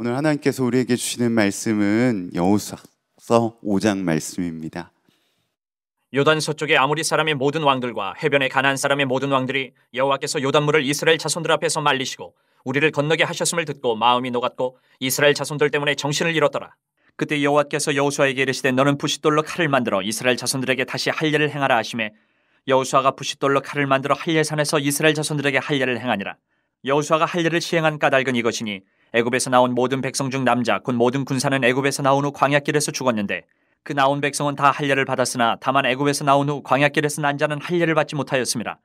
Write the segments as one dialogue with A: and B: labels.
A: 오늘 하나님께서 우리에게 주시는 말씀은 여호수아서 5장 말씀입니다.
B: 요단 서쪽의 아무리 사람의 모든 왕들과 해변의 가난안 사람의 모든 왕들이 여호와께서 요단물을 이스라엘 자손들 앞에서 말리시고 우리를 건너게 하셨음을 듣고 마음이 녹았고 이스라엘 자손들 때문에 정신을 잃었더라. 그때 여호와께서 여호수아에게 이르시되 너는 부싯돌로 칼을 만들어 이스라엘 자손들에게 다시 할례를 행하라 하심에 여호수아가 부싯돌로 칼을 만들어 할례산에서 이스라엘 자손들에게 할례를 행하니라. 여호수아가 할례를 시행한 까닭은 이것이니 애굽에서 나온 모든 백성 중 남자 곧 모든 군사는 애굽에서 나온 후 광야길에서 죽었는데 그 나온 백성은 다 할례를 받았으나 다만 애굽에서 나온 후 광야길에서 난 자는 할례를 받지 못하였습니다.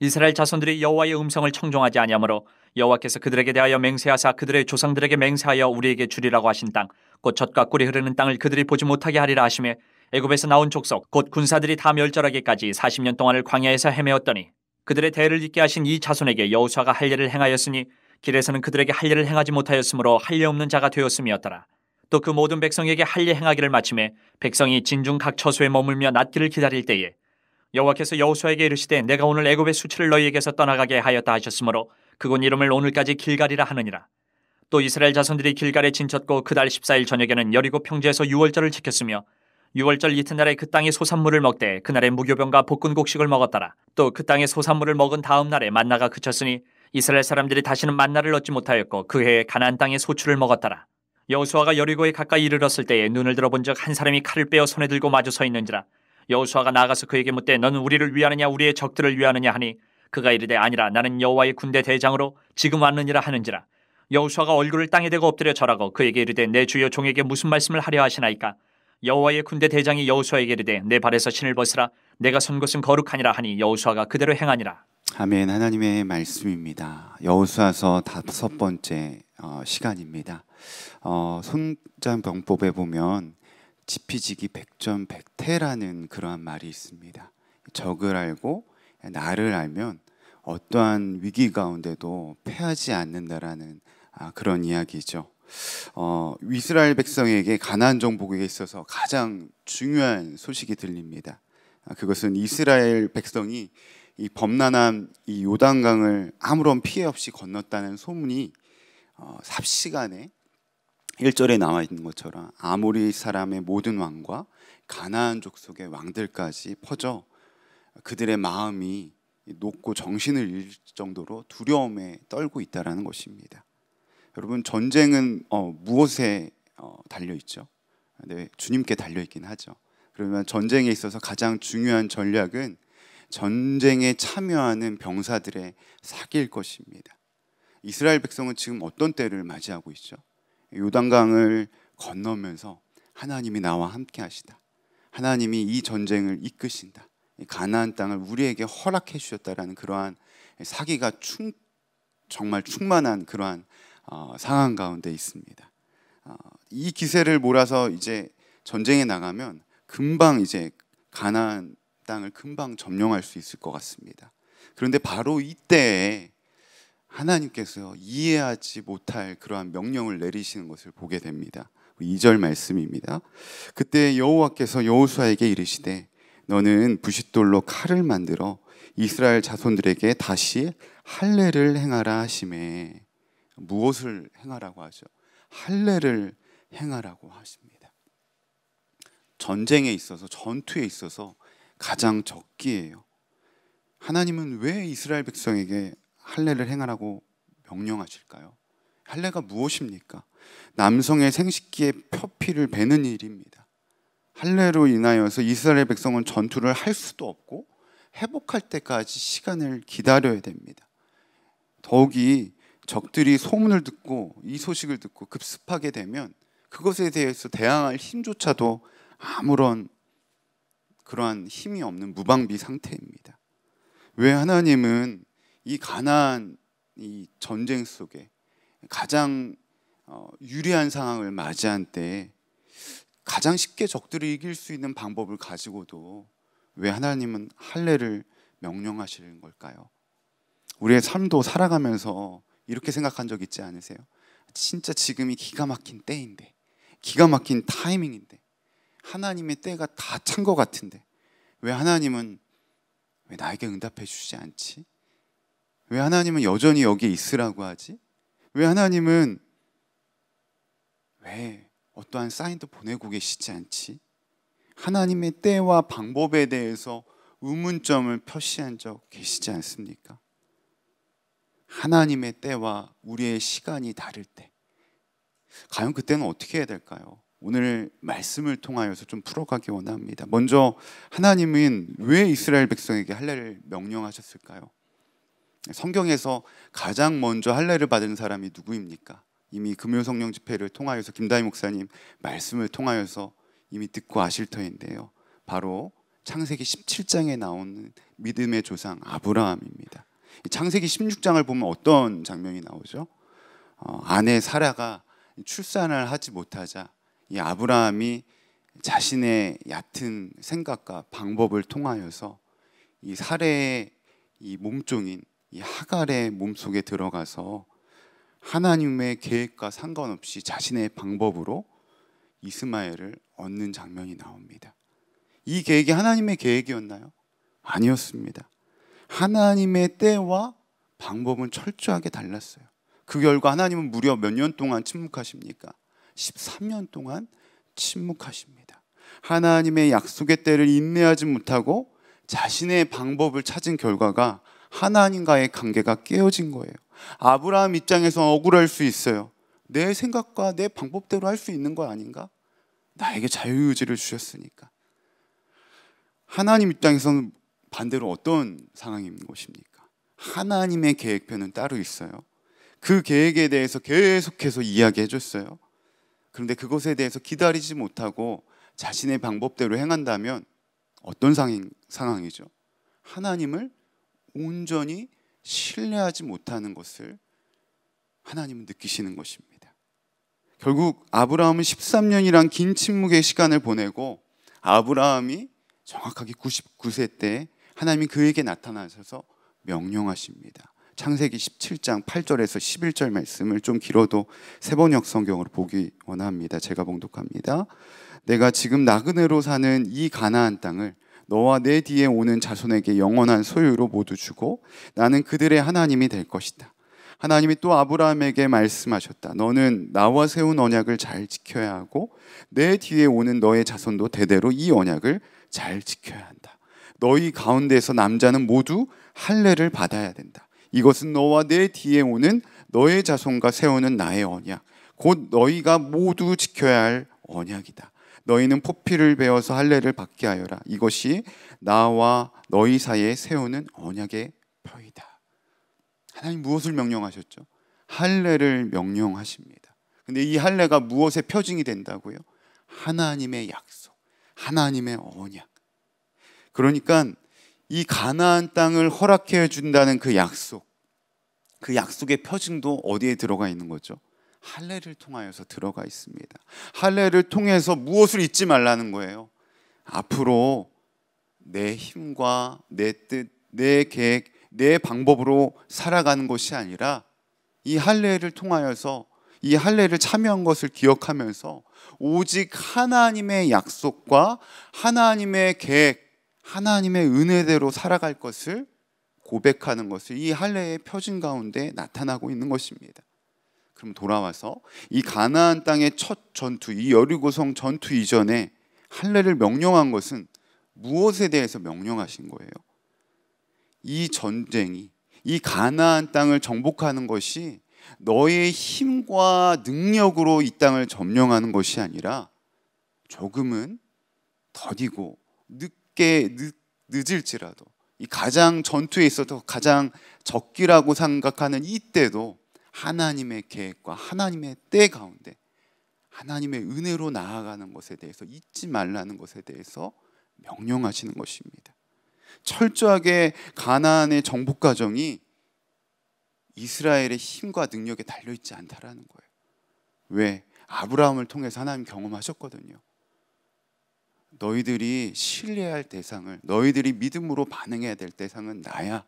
B: 이스라엘 자손들이 여호와의 음성을 청종하지 아니하므로 여호와께서 그들에게 대하여 맹세하사 그들의 조상들에게 맹세하여 우리에게 주리라고 하신 땅 곧 젖과 꿀이 흐르는 땅을 그들이 보지 못하게 하리라 하심에 애굽에서 나온 족속 곧 군사들이 다 멸절하기까지 40년 동안을 광야에서 헤매었더니 그들의 대를 잇게 하신 이 자손에게 여호수아가 할례를 행하였으니 길에서는 그들에게 할례를 행하지 못하였으므로 할례 없는 자가 되었음이었더라. 또 그 모든 백성에게 할례 행하기를 마침에 백성이 진중 각 처소에 머물며 낮기를 기다릴 때에 여호와께서 여호수아에게 이르시되 내가 오늘 애굽의 수치를 너희에게서 떠나가게 하였다 하셨으므로 그곳 이름을 오늘까지 길갈이라 하느니라. 또 이스라엘 자손들이 길갈에 진쳤고 그달 14일 저녁에는 여리고 평지에서 6월절을 지켰으며 6월절 이튿날에 그 땅의 소산물을 먹되 그날에 무교병과 볶은 곡식을 먹었더라. 또 그 땅의 소산물을 먹은 다음 날에 만나가 그쳤으니 이스라엘 사람들이 다시는 만나를 얻지 못하였고 그 해에 가난땅에 소출을 먹었더라. 여호수아가 여리고에 가까이 이르렀을 때에 눈을 들어본 적 한 사람이 칼을 빼어 손에 들고 마주 서 있는지라 여호수아가 나가서 그에게 묻되 너는 우리를 위하느냐 우리의 적들을 위하느냐 하니 그가 이르되 아니라 나는 여호와의 군대 대장으로 지금 왔느니라 하는지라 여호수아가 얼굴을 땅에 대고 엎드려 절하고 그에게 이르되 내 주여 종에게 무슨 말씀을 하려 하시나이까 여호와의 군대 대장이 여호수아에게 이르되 내 발에서 신을 벗으라 내가 선 것은 거룩하니라 하니 여호수아가 그대로 행하니라
A: 아멘 하나님의 말씀입니다. 여호수아서 다섯 번째 어, 시간입니다. 어, 손자병법에 보면 지피지기 백전 백태라는 그러한 말이 있습니다. 적을 알고 나를 알면 어떠한 위기 가운데도 패하지 않는다라는 아, 그런 이야기죠. 어, 이스라엘 백성에게 가나 정복에 있어서 가장 중요한 소식이 들립니다. 아, 그것은 이스라엘 백성이 이 범난한 이 요단강을 아무런 피해 없이 건넜다는 소문이 어, 삽시간에 일절에 나와 있는 것처럼 아무리 사람의 모든 왕과 가나안 족속의 왕들까지 퍼져 그들의 마음이 높고 정신을 잃을 정도로 두려움에 떨고 있다라는 것입니다. 여러분 전쟁은 어, 무엇에 어, 달려 있죠? 네, 주님께 달려 있긴 하죠. 그러면 전쟁에 있어서 가장 중요한 전략은 전쟁에 참여하는 병사들의 사기일 것입니다. 이스라엘 백성은 지금 어떤 때를 맞이하고 있죠? 요단강을 건너면서 하나님이 나와 함께 하시다. 하나님이 이 전쟁을 이끄신다. 가나안 땅을 우리에게 허락해 주셨다라는 그러한 사기가 충, 정말 충만한 그러한 어, 상황 가운데 있습니다. 어, 이 기세를 몰아서 이제 전쟁에 나가면 금방 이제 가나안 땅을 금방 점령할 수 있을 것 같습니다. 그런데 바로 이때 하나님께서 이해하지 못할 그러한 명령을 내리시는 것을 보게 됩니다. 2절 말씀입니다. 그때 여호와께서 여호수아에게 이르시되 너는 부싯돌로 칼을 만들어 이스라엘 자손들에게 다시 할례를 행하라 하심에 무엇을 행하라고 하죠? 할례를 행하라고 하십니다. 전쟁에 있어서 전투에 있어서 가장 적기예요. 하나님은 왜 이스라엘 백성에게 할례를 행하라고 명령하실까요? 할례가 무엇입니까? 남성의 생식기에 표피를 베는 일입니다. 할례로 인하여서 이스라엘 백성은 전투를 할 수도 없고 회복할 때까지 시간을 기다려야 됩니다. 더욱이 적들이 소문을 듣고 이 소식을 듣고 급습하게 되면 그것에 대해서 대항할 힘조차도 아무런 그러한 힘이 없는 무방비 상태입니다. 왜 하나님은 이 가난 이 전쟁 속에 가장 어, 유리한 상황을 맞이한 때 가장 쉽게 적들을 이길 수 있는 방법을 가지고도 왜 하나님은 할례를 명령하시는 걸까요? 우리의 삶도 살아가면서 이렇게 생각한 적 있지 않으세요? 진짜 지금이 기가 막힌 때인데 기가 막힌 타이밍인데 하나님의 때가 다 찬 것 같은데 왜 하나님은 왜 나에게 응답해 주지 않지? 왜 하나님은 여전히 여기 있으라고 하지? 왜 하나님은 왜 어떠한 사인도 보내고 계시지 않지? 하나님의 때와 방법에 대해서 의문점을 표시한 적 계시지 않습니까? 하나님의 때와 우리의 시간이 다를 때, 과연 그때는 어떻게 해야 될까요? 오늘 말씀을 통하여서 좀 풀어가기 원합니다. 먼저 하나님은 왜 이스라엘 백성에게 할례를 명령하셨을까요? 성경에서 가장 먼저 할례를 받은 사람이 누구입니까? 이미 금요 성령 집회를 통하여서 김다희 목사님 말씀을 통하여서 이미 듣고 아실 터인데요. 바로 창세기 17장에 나오는 믿음의 조상 아브라함입니다. 창세기 16장을 보면 어떤 장면이 나오죠? 어, 아내 사라가 출산을 하지 못하자 이 아브라함이 자신의 얕은 생각과 방법을 통하여서 이 사례의 이 몸종인 이 하갈의 몸속에 들어가서 하나님의 계획과 상관없이 자신의 방법으로 이스마엘을 얻는 장면이 나옵니다. 이 계획이 하나님의 계획이었나요? 아니었습니다. 하나님의 때와 방법은 철저하게 달랐어요. 그 결과 하나님은 무려 몇 년 동안 침묵하십니까? 13년 동안 침묵하십니다. 하나님의 약속의 때를 인내하지 못하고 자신의 방법을 찾은 결과가 하나님과의 관계가 깨어진 거예요. 아브라함 입장에서 억울할 수 있어요. 내 생각과 내 방법대로 할 수 있는 거 아닌가? 나에게 자유의지를 주셨으니까. 하나님 입장에서는 반대로 어떤 상황인 것입니까? 하나님의 계획표는 따로 있어요. 그 계획에 대해서 계속해서 이야기해 줬어요. 그런데 그것에 대해서 기다리지 못하고 자신의 방법대로 행한다면 어떤 상황, 상황이죠? 하나님을 온전히 신뢰하지 못하는 것을 하나님은 느끼시는 것입니다. 결국 아브라함은 13년이란 긴 침묵의 시간을 보내고 아브라함이 정확하게 99세 때 하나님이 그에게 나타나셔서 명령하십니다. 창세기 17장 8절에서 11절 말씀을 좀 길어도 세번역 성경으로 보기 원합니다. 제가 봉독합니다. 내가 지금 나그네로 사는 이 가나안 땅을 너와 내 뒤에 오는 자손에게 영원한 소유로 모두 주고 나는 그들의 하나님이 될 것이다. 하나님이 또 아브라함에게 말씀하셨다. 너는 나와 세운 언약을 잘 지켜야 하고 내 뒤에 오는 너의 자손도 대대로 이 언약을 잘 지켜야 한다. 너희 가운데서 남자는 모두 할례를 받아야 된다. 이것은 너와 내 뒤에 오는 너의 자손과 세우는 나의 언약 곧 너희가 모두 지켜야 할 언약이다. 너희는 포피를 베어서 할례를 받게 하여라. 이것이 나와 너희 사이에 세우는 언약의 표이다. 하나님 무엇을 명령하셨죠? 할례를 명령하십니다. 근데 이 할례가 무엇의 표징이 된다고요? 하나님의 약속, 하나님의 언약. 그러니까 이 가나안 땅을 허락해 준다는 그 약속, 그 약속의 표징도 어디에 들어가 있는 거죠? 할례를 통하여서 들어가 있습니다. 할례를 통해서 무엇을 잊지 말라는 거예요. 앞으로 내 힘과 내 뜻, 내 계획, 내 방법으로 살아가는 것이 아니라 이 할례를 통하여서 이 할례를 참여한 것을 기억하면서 오직 하나님의 약속과 하나님의 계획 하나님의 은혜대로 살아갈 것을 고백하는 것을 이 할례의 표준 가운데 나타나고 있는 것입니다. 그럼 돌아와서 이 가나안 땅의 첫 전투, 이 여리고성 전투 이전에 할례를 명령한 것은 무엇에 대해서 명령하신 거예요? 이 전쟁이 이 가나안 땅을 정복하는 것이 너의 힘과 능력으로 이 땅을 점령하는 것이 아니라 조금은 더디고 늦 늦게 늦, 을지라도 이 가장 전투에 있어서 가장 적기라고 생각하는 이때도 하나님의 계획과 하나님의 때 가운데 하나님의 은혜로 나아가는 것에 대해서 잊지 말라는 것에 대해서 명령하시는 것입니다. 철저하게 가나안의 정복 과정이 이스라엘의 힘과 능력에 달려 있지 않다라는 거예요. 왜? 아브라함을 통해서 하나님 경험하셨거든요. 너희들이 신뢰할 대상을 너희들이 믿음으로 반응해야 될 대상은 나야.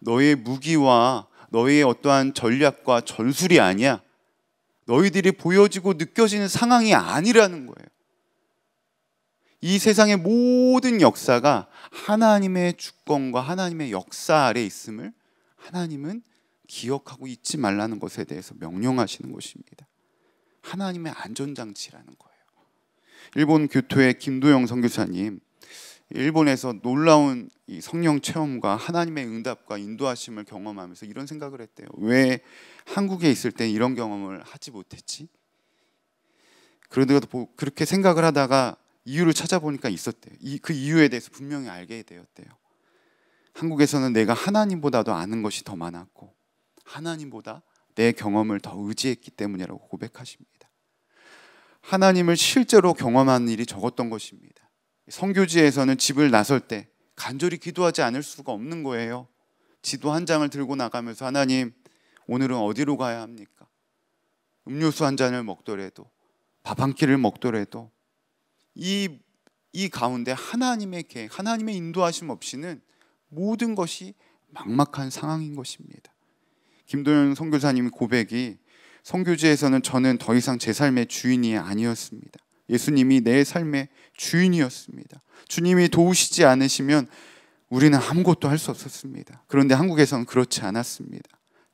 A: 너의 무기와 너의 어떠한 전략과 전술이 아니야. 너희들이 보여지고 느껴지는 상황이 아니라는 거예요. 이 세상의 모든 역사가 하나님의 주권과 하나님의 역사 아래 있음을 하나님은 기억하고 잊지 말라는 것에 대해서 명령하시는 것입니다. 하나님의 안전장치라는 것. 일본 교토의 김도영 선교사님 일본에서 놀라운 성령 체험과 하나님의 응답과 인도하심을 경험하면서 이런 생각을 했대요. 왜 한국에 있을 때 이런 경험을 하지 못했지? 그러다가 그렇게 생각을 하다가 이유를 찾아보니까 있었대요. 그 이유에 대해서 분명히 알게 되었대요. 한국에서는 내가 하나님보다도 아는 것이 더 많았고 하나님보다 내 경험을 더 의지했기 때문이라고 고백하십니다. 하나님을 실제로 경험한 일이 적었던 것입니다. 성교지에서는 집을 나설 때 간절히 기도하지 않을 수가 없는 거예요. 지도 한 장을 들고 나가면서 하나님 오늘은 어디로 가야 합니까? 음료수 한 잔을 먹더라도 밥 한 끼를 먹더라도 이, 이 가운데 하나님의 계획, 하나님의 인도하심 없이는 모든 것이 막막한 상황인 것입니다. 김도영 선교사님 고백이 성교지에서는 저는 더 이상 제 삶의 주인이 아니었습니다. 예수님이 내 삶의 주인이었습니다. 주님이 도우시지 않으시면 우리는 아무것도 할 수 없었습니다. 그런데 한국에서는 그렇지 않았습니다.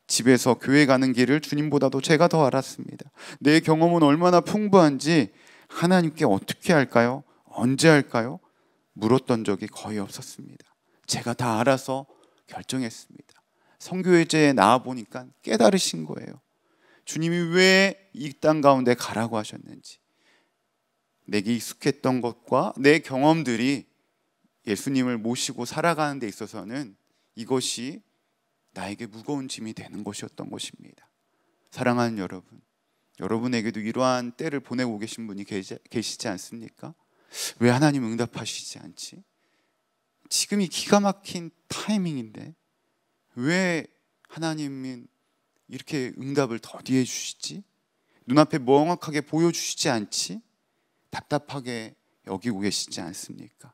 A: 집에서 교회 가는 길을 주님보다도 제가 더 알았습니다. 내 경험은 얼마나 풍부한지 하나님께 어떻게 할까요? 언제 할까요? 물었던 적이 거의 없었습니다. 제가 다 알아서 결정했습니다. 성교회제에 나와 보니까 깨달으신 거예요. 주님이 왜 이 땅 가운데 가라고 하셨는지 내게 익숙했던 것과 내 경험들이 예수님을 모시고 살아가는 데 있어서는 이것이 나에게 무거운 짐이 되는 것이었던 것입니다. 사랑하는 여러분, 여러분에게도 이러한 때를 보내고 계신 분이 계시지 않습니까? 왜 하나님 응답하시지 않지? 지금이 기가 막힌 타이밍인데 왜 하나님은 이렇게 응답을 더디해 주시지? 눈앞에 명확하게 보여주시지 않지? 답답하게 여기고 계시지 않습니까?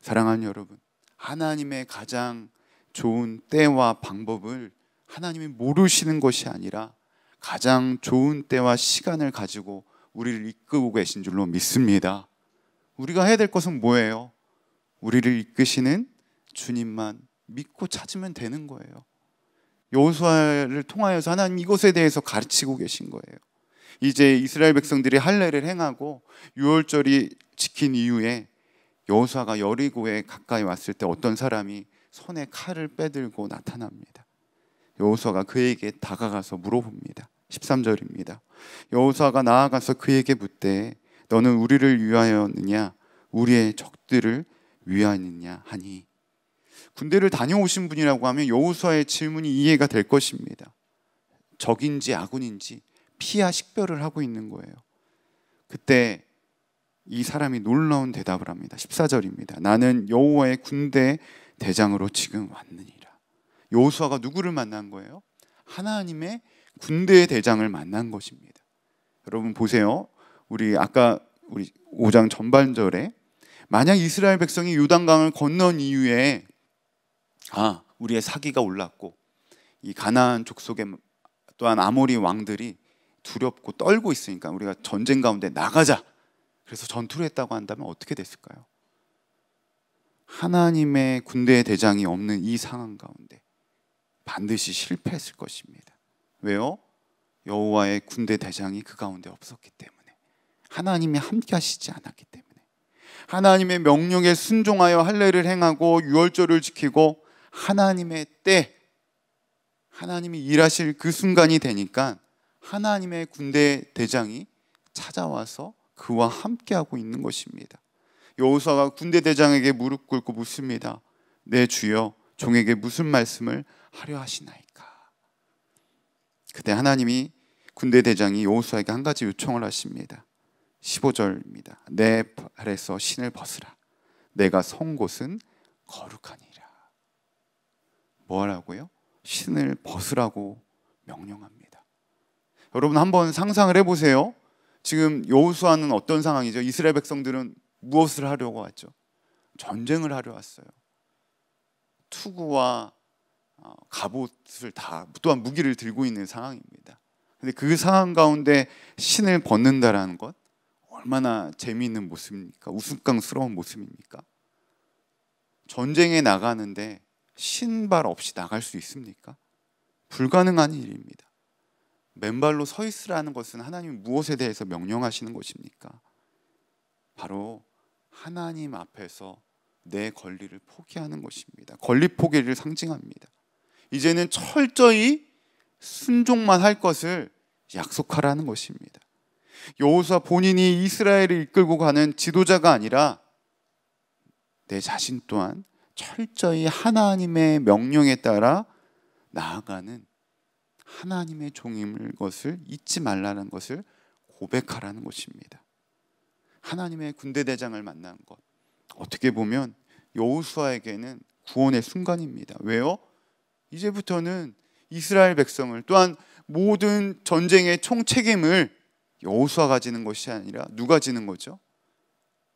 A: 사랑하는 여러분, 하나님의 가장 좋은 때와 방법을 하나님이 모르시는 것이 아니라 가장 좋은 때와 시간을 가지고 우리를 이끄고 계신 줄로 믿습니다. 우리가 해야 될 것은 뭐예요? 우리를 이끄시는 주님만 믿고 찾으면 되는 거예요. 여호수아를 통하여서 하나님 이곳에 대해서 가르치고 계신 거예요. 이제 이스라엘 백성들이 할례를 행하고 유월절이 지킨 이후에 여호수아가 여리고에 가까이 왔을 때 어떤 사람이 손에 칼을 빼들고 나타납니다. 여호수아가 그에게 다가가서 물어봅니다. 13절입니다. 여호수아가 나아가서 그에게 묻되 너는 우리를 위하였느냐 우리의 적들을 위하였느냐 하니 군대를 다녀오신 분이라고 하면 여호수아의 질문이 이해가 될 것입니다. 적인지 아군인지 피와 식별을 하고 있는 거예요. 그때 이 사람이 놀라운 대답을 합니다. 14절입니다. 나는 여호와의 군대 대장으로 지금 왔느니라. 여호수아가 누구를 만난 거예요? 하나님의 군대 대장을 만난 것입니다. 여러분 보세요. 우리 아까 우리 5장 전반절에 만약 이스라엘 백성이 요단강을 건넌 이후에 아 우리의 사기가 올랐고 이 가나안 족속의 또한 아모리 왕들이 두렵고 떨고 있으니까 우리가 전쟁 가운데 나가자. 그래서 전투를 했다고 한다면 어떻게 됐을까요? 하나님의 군대의 대장이 없는 이 상황 가운데 반드시 실패했을 것입니다. 왜요? 여호와의 군대 대장이 그 가운데 없었기 때문에 하나님이 함께 하시지 않았기 때문에 하나님의 명령에 순종하여 할례를 행하고 유월절을 지키고 하나님의 때, 하나님이 일하실 그 순간이 되니까 하나님의 군대 대장이 찾아와서 그와 함께하고 있는 것입니다. 여호수아가 군대 대장에게 무릎 꿇고 묻습니다. 내 주여 종에게 무슨 말씀을 하려 하시나이까? 그때 하나님이 군대 대장이 여호수아에게 한 가지 요청을 하십니다. 15절입니다. 내 발에서 신을 벗으라. 내가 선 곳은 거룩하니. 뭐하라고요? 신을 벗으라고 명령합니다. 여러분 한번 상상을 해보세요. 지금 여호수아는 어떤 상황이죠? 이스라엘 백성들은 무엇을 하려고 왔죠? 전쟁을 하려 왔어요. 투구와 어, 갑옷을 다 또한 무기를 들고 있는 상황입니다. 근데 그 상황 가운데 신을 벗는다라는 것 얼마나 재미있는 모습입니까? 우스꽝스러운 모습입니까? 전쟁에 나가는데 신발 없이 나갈 수 있습니까? 불가능한 일입니다. 맨발로 서 있으라는 것은 하나님 무엇에 대해서 명령하시는 것입니까? 바로 하나님 앞에서 내 권리를 포기하는 것입니다. 권리 포기를 상징합니다. 이제는 철저히 순종만 할 것을 약속하라는 것입니다. 여호수아 본인이 이스라엘을 이끌고 가는 지도자가 아니라 내 자신 또한 철저히 하나님의 명령에 따라 나아가는 하나님의 종임을 것을 잊지 말라는 것을 고백하라는 것입니다. 하나님의 군대 대장을 만난 것 어떻게 보면 여호수아에게는 구원의 순간입니다. 왜요? 이제부터는 이스라엘 백성을 또한 모든 전쟁의 총 책임을 여호수아가 지는 것이 아니라 누가 지는 거죠?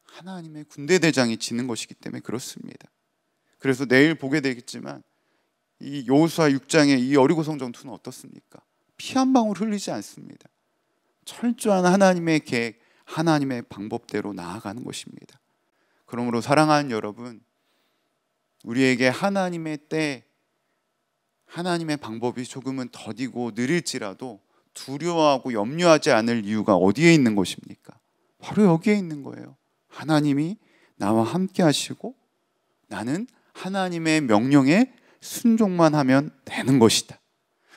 A: 하나님의 군대 대장이 지는 것이기 때문에 그렇습니다. 그래서 내일 보게 되겠지만 이 여호수아 6장의 이 어리고 성전투는 어떻습니까? 피 한 방울 흘리지 않습니다. 철저한 하나님의 계획, 하나님의 방법대로 나아가는 것입니다. 그러므로 사랑하는 여러분, 우리에게 하나님의 때 하나님의 방법이 조금은 더디고 느릴지라도 두려워하고 염려하지 않을 이유가 어디에 있는 것입니까? 바로 여기에 있는 거예요. 하나님이 나와 함께 하시고 나는 하나님의 명령에 순종만 하면 되는 것이다.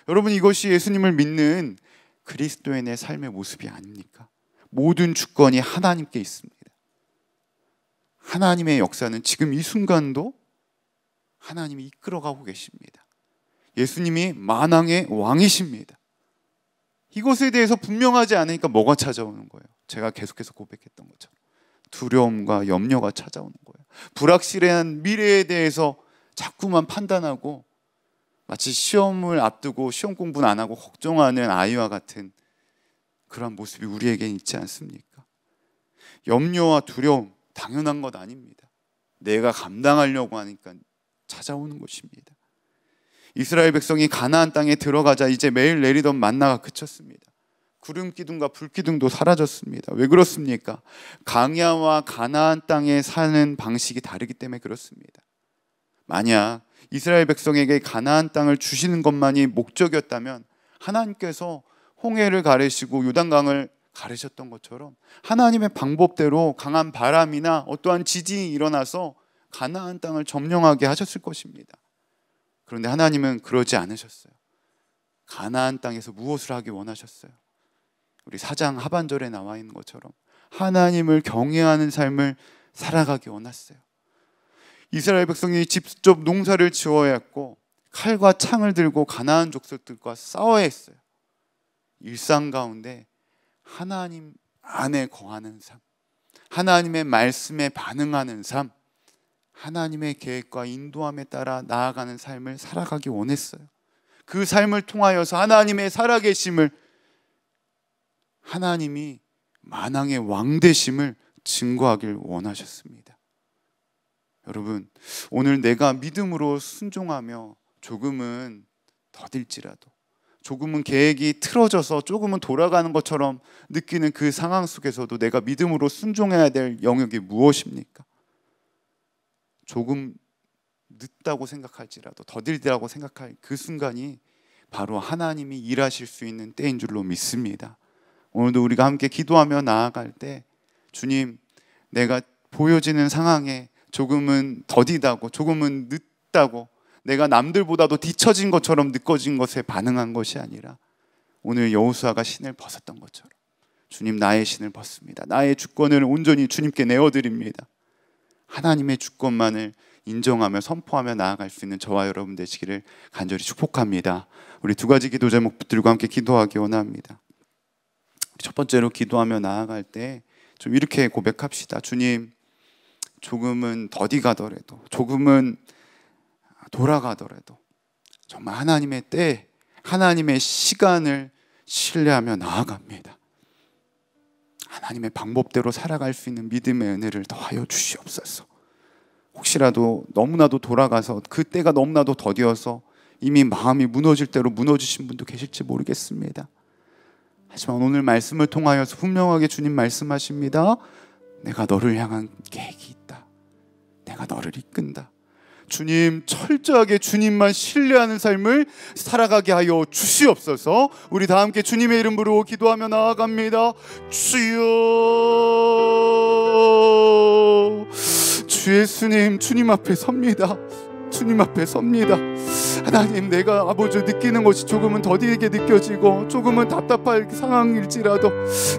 A: 여러분 이것이 예수님을 믿는 그리스도인의 삶의 모습이 아닙니까? 모든 주권이 하나님께 있습니다. 하나님의 역사는 지금 이 순간도 하나님이 이끌어가고 계십니다. 예수님이 만왕의 왕이십니다. 이것에 대해서 분명하지 않으니까 뭐가 찾아오는 거예요? 제가 계속해서 고백했던 것처 두려움과 염려가 찾아오는 거예요. 불확실한 미래에 대해서 자꾸만 판단하고 마치 시험을 앞두고 시험 공부는 안 하고 걱정하는 아이와 같은 그런 모습이 우리에게 있지 않습니까? 염려와 두려움 당연한 것 아닙니다. 내가 감당하려고 하니까 찾아오는 것입니다. 이스라엘 백성이 가나안 땅에 들어가자 이제 매일 내리던 만나가 그쳤습니다. 구름 기둥과 불 기둥도 사라졌습니다. 왜 그렇습니까? 강야와 가나안 땅에 사는 방식이 다르기 때문에 그렇습니다. 만약 이스라엘 백성에게 가나안 땅을 주시는 것만이 목적이었다면 하나님께서 홍해를 가르시고 요단강을 가르셨던 것처럼 하나님의 방법대로 강한 바람이나 어떠한 지진이 일어나서 가나안 땅을 점령하게 하셨을 것입니다. 그런데 하나님은 그러지 않으셨어요. 가나안 땅에서 무엇을 하기 원하셨어요? 우리 사장 하반절에 나와 있는 것처럼 하나님을 경외하는 삶을 살아가기 원했어요. 이스라엘 백성이 직접 농사를 지어야 했고 칼과 창을 들고 가나안 족속들과 싸워야 했어요. 일상 가운데 하나님 안에 거하는 삶, 하나님의 말씀에 반응하는 삶, 하나님의 계획과 인도함에 따라 나아가는 삶을 살아가기 원했어요. 그 삶을 통하여서 하나님의 살아계심을 하나님이 만왕의 왕대심을 증거하길 원하셨습니다. 여러분, 오늘 내가 믿음으로 순종하며 조금은 더딜지라도 조금은 계획이 틀어져서 조금은 돌아가는 것처럼 느끼는 그 상황 속에서도 내가 믿음으로 순종해야 될 영역이 무엇입니까? 조금 늦다고 생각할지라도 더딜다고 생각할 그 순간이 바로 하나님이 일하실 수 있는 때인 줄로 믿습니다. 오늘도 우리가 함께 기도하며 나아갈 때 주님 내가 보여지는 상황에 조금은 더디다고 조금은 늦다고 내가 남들보다도 뒤처진 것처럼 늦어진 것에 반응한 것이 아니라 오늘 여호수아가 신을 벗었던 것처럼 주님 나의 신을 벗습니다. 나의 주권을 온전히 주님께 내어 드립니다. 하나님의 주권만을 인정하며 선포하며 나아갈 수 있는 저와 여러분 되시기를 간절히 축복합니다. 우리 두 가지 기도 제목 들과 함께 기도하기 원합니다. 첫 번째로 기도하며 나아갈 때 좀 이렇게 고백합시다. 주님, 조금은 더디 가더라도, 조금은 돌아가더라도, 정말 하나님의 때, 하나님의 시간을 신뢰하며 나아갑니다. 하나님의 방법대로 살아갈 수 있는 믿음의 은혜를 더하여 주시옵소서. 혹시라도 너무나도 돌아가서 그 때가 너무나도 더디어서 이미 마음이 무너질 대로 무너지신 분도 계실지 모르겠습니다. 하지만 오늘 말씀을 통하여서 분명하게 주님 말씀하십니다. 내가 너를 향한 계획이 있다. 내가 너를 이끈다. 주님 철저하게 주님만 신뢰하는 삶을 살아가게 하여 주시옵소서. 우리 다 함께 주님의 이름으로 기도하며 나아갑니다. 주여 주 예수님 주님 앞에 섭니다. 주님 앞에 섭니다. 하나님 내가 아버지 느끼는 것이 조금은 더디게 느껴지고 조금은 답답할 상황일지라도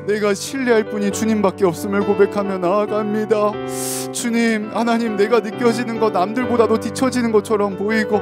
A: 내가 신뢰할 분이 주님밖에 없음을 고백하며 나아갑니다. 주님 하나님 내가 느껴지는 것 남들보다도 뒤처지는 것처럼 보이고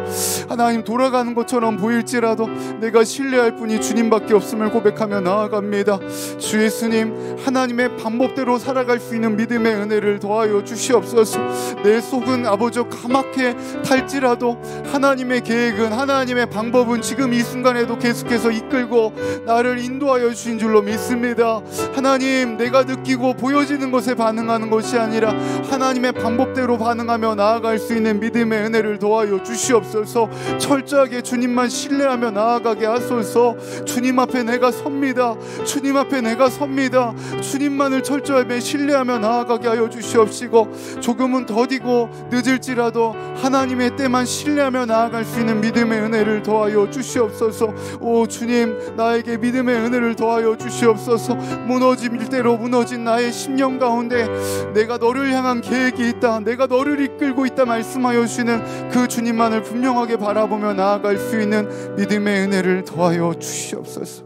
A: 하나님 돌아가는 것처럼 보일지라도 내가 신뢰할 분이 주님밖에 없음을 고백하며 나아갑니다. 주 예수님 하나님의 방법대로 살아갈 수 있는 믿음의 은혜를 더하여 주시옵소서. 내 속은 아버지 가맣게 탈지라도 하나님의 계획 계획은 하나님의 방법은 지금 이 순간에도 계속해서 이끌고 나를 인도하여 주신 줄로 믿습니다. 하나님, 내가 느끼고 보여지는 것에 반응하는 것이 아니라 하나님의 방법대로 반응하며 나아갈 수 있는 믿음의 은혜를 도와요 주시옵소서. 철저하게 주님만 신뢰하며 나아가게 하소서. 주님 앞에 내가 섭니다. 주님 앞에 내가 섭니다. 주님만을 철저하게 신뢰하며 나아가게 하여 주시옵시고 조금은 더디고 늦을지라도 하나님의 때만 신뢰하며 나아갈 수 있는 믿음의 은혜를 더하여 주시옵소서. 오 주님 나에게 믿음의 은혜를 더하여 주시옵소서. 무너진 일대로 무너진 나의 심령 가운데 내가 너를 향한 계획이 있다. 내가 너를 이끌고 있다 말씀하여 주시는 그 주님만을 분명하게 바라보며 나아갈 수 있는 믿음의 은혜를 더하여 주시옵소서.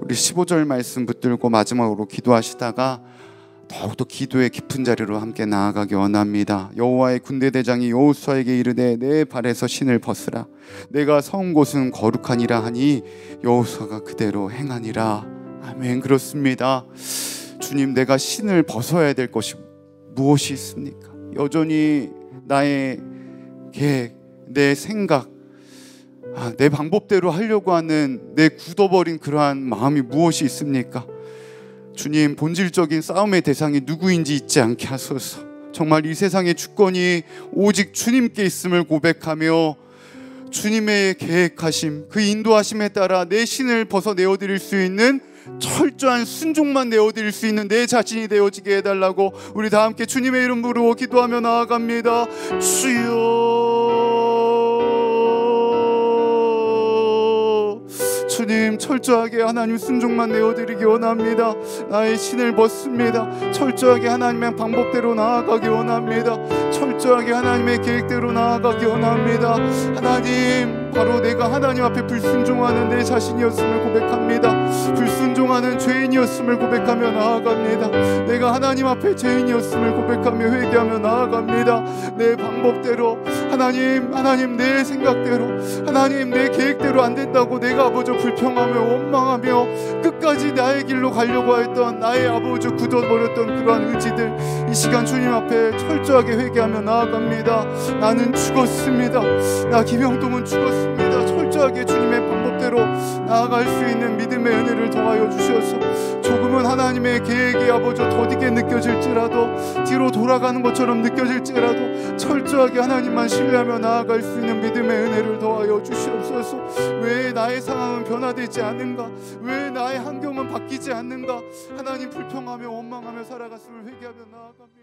A: 우리 15절 말씀 붙들고 마지막으로 기도하시다가 더욱더 기도의 깊은 자리로 함께 나아가기 원합니다. 여호와의 군대 대장이 여호수아에게 이르되 내 발에서 신을 벗으라. 내가 성 곳은 거룩하니라 하니 여호수아가 그대로 행하니라. 아멘. 그렇습니다. 주님, 내가 신을 벗어야 될 것이 무엇이 있습니까? 여전히 나의 계획, 내 생각, 아, 내 방법대로 하려고 하는 내 굳어버린 그러한 마음이 무엇이 있습니까? 주님 본질적인 싸움의 대상이 누구인지 잊지 않게 하소서. 정말 이 세상의 주권이 오직 주님께 있음을 고백하며 주님의 계획하심, 그 인도하심에 따라 내 신을 벗어내어 드릴 수 있는 철저한 순종만 내어 드릴 수 있는 내 자신이 되어지게 해달라고 우리 다 함께 주님의 이름으로 기도하며 나아갑니다. 주여. 주님 철저하게 하나님 순종만 내어드리기 원합니다 나의 신을 벗습니다 철저하게 하나님의 방법대로 나아가기 원합니다 철저하게 하나님의 계획대로 나아가기 원합니다 하나님 바로 내가 하나님 앞에 불순종하는 내 자신이었음을 고백합니다. 불순종하는 죄인이었음을 고백하며 나아갑니다. 내가 하나님 앞에 죄인이었음을 고백하며 회개하며 나아갑니다. 내 방법대로 하나님 하나님 내 생각대로 하나님 내 계획대로 안 된다고 내가 아버지 불평하며 원망하며 끝까지 나의 길로 가려고 했던 나의 아버지 굳어버렸던 그러한 의지들 이 시간 주님 앞에 철저하게 회개하며 나아갑니다. 나는 죽었습니다. 나 김영동은 죽었습니다. 보다 철저하게 주님의 방법대로 나아갈 수 있는 믿음의 은혜를 더하여 주셔서 조금은 하나님의 계획이 아버지 더디게 느껴질지라도 뒤로 돌아가는 것처럼 느껴질지라도 철저하게 하나님만 신뢰하며 나아갈 수 있는 믿음의 은혜를 더하여 주시옵소서 왜 나의 상황은 변화되지 않는가 왜 나의 환경은 바뀌지 않는가 하나님 불평하며 원망하며 살아갔음을 회개하며 나아갑니다